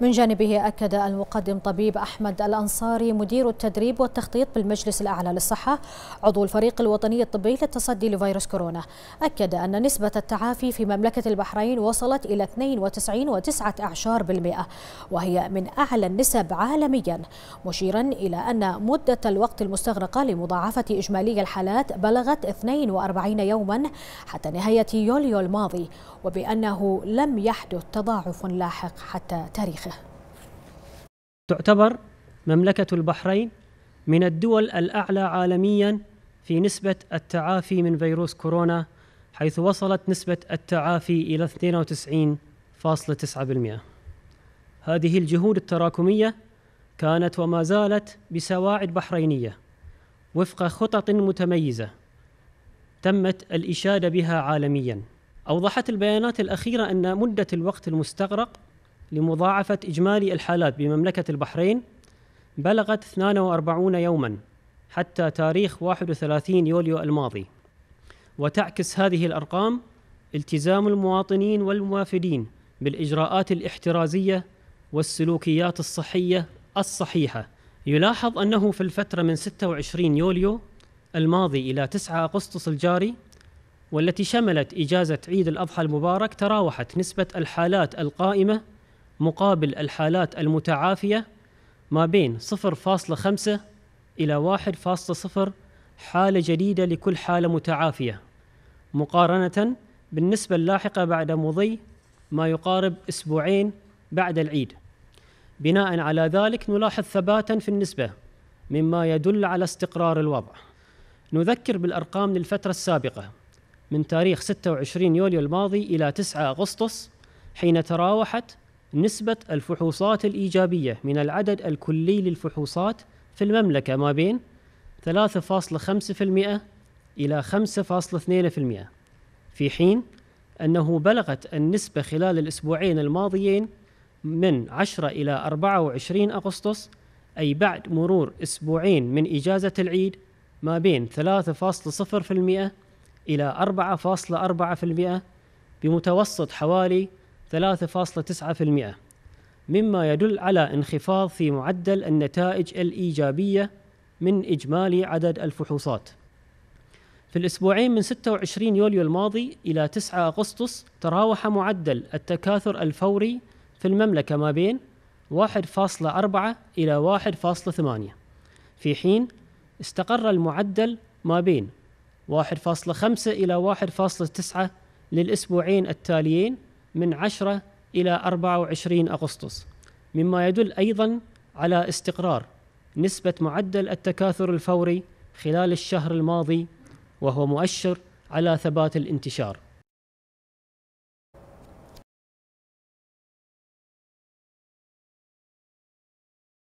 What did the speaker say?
من جانبه أكد المقدم طبيب أحمد الأنصاري مدير التدريب والتخطيط بالمجلس الأعلى للصحة عضو الفريق الوطني الطبي للتصدي لفيروس كورونا أكد أن نسبة التعافي في مملكة البحرين وصلت إلى 92.9% وهي من أعلى النسب عالميا مشيرا إلى أن مدة الوقت المستغرقة لمضاعفة إجمالي الحالات بلغت 42 يوما حتى نهاية يوليو الماضي وبأنه لم يحدث تضاعف لاحق حتى تاريخ تعتبر مملكة البحرين من الدول الأعلى عالميا في نسبة التعافي من فيروس كورونا حيث وصلت نسبة التعافي إلى 92.9%. هذه الجهود التراكمية كانت وما زالت بسواعد بحرينية وفق خطط متميزة تمت الإشادة بها عالميا. أوضحت البيانات الأخيرة أن مدة الوقت المستغرق لمضاعفة إجمالي الحالات بمملكة البحرين بلغت 42 يوما حتى تاريخ 31 يوليو الماضي وتعكس هذه الأرقام التزام المواطنين والموافدين بالإجراءات الاحترازية والسلوكيات الصحية الصحيحة يلاحظ أنه في الفترة من 26 يوليو الماضي إلى 9 أغسطس الجاري والتي شملت إجازة عيد الأضحى المبارك تراوحت نسبة الحالات القائمة مقابل الحالات المتعافية ما بين 0.5 إلى 1.0 حالة جديدة لكل حالة متعافية مقارنة بالنسبة اللاحقة بعد مضي ما يقارب أسبوعين بعد العيد بناء على ذلك نلاحظ ثباتا في النسبة مما يدل على استقرار الوضع نذكر بالأرقام للفترة السابقة من تاريخ 26 يوليو الماضي إلى 9 أغسطس حين تراوحت نسبة الفحوصات الإيجابية من العدد الكلي للفحوصات في المملكة ما بين 3.5% إلى 5.2% في حين أنه بلغت النسبة خلال الأسبوعين الماضيين من 10 إلى 24 أغسطس أي بعد مرور أسبوعين من إجازة العيد ما بين 3.0% إلى 4.4% بمتوسط حوالي 3.9% مما يدل على انخفاض في معدل النتائج الإيجابية من إجمالي عدد الفحوصات في الأسبوعين من 26 يوليو الماضي إلى 9 أغسطس تراوح معدل التكاثر الفوري في المملكة ما بين 1.4 إلى 1.8 في حين استقر المعدل ما بين 1.5 إلى 1.9 للأسبوعين التاليين من 10 إلى 24 أغسطس مما يدل أيضا على استقرار نسبة معدل التكاثر الفوري خلال الشهر الماضي وهو مؤشر على ثبات الانتشار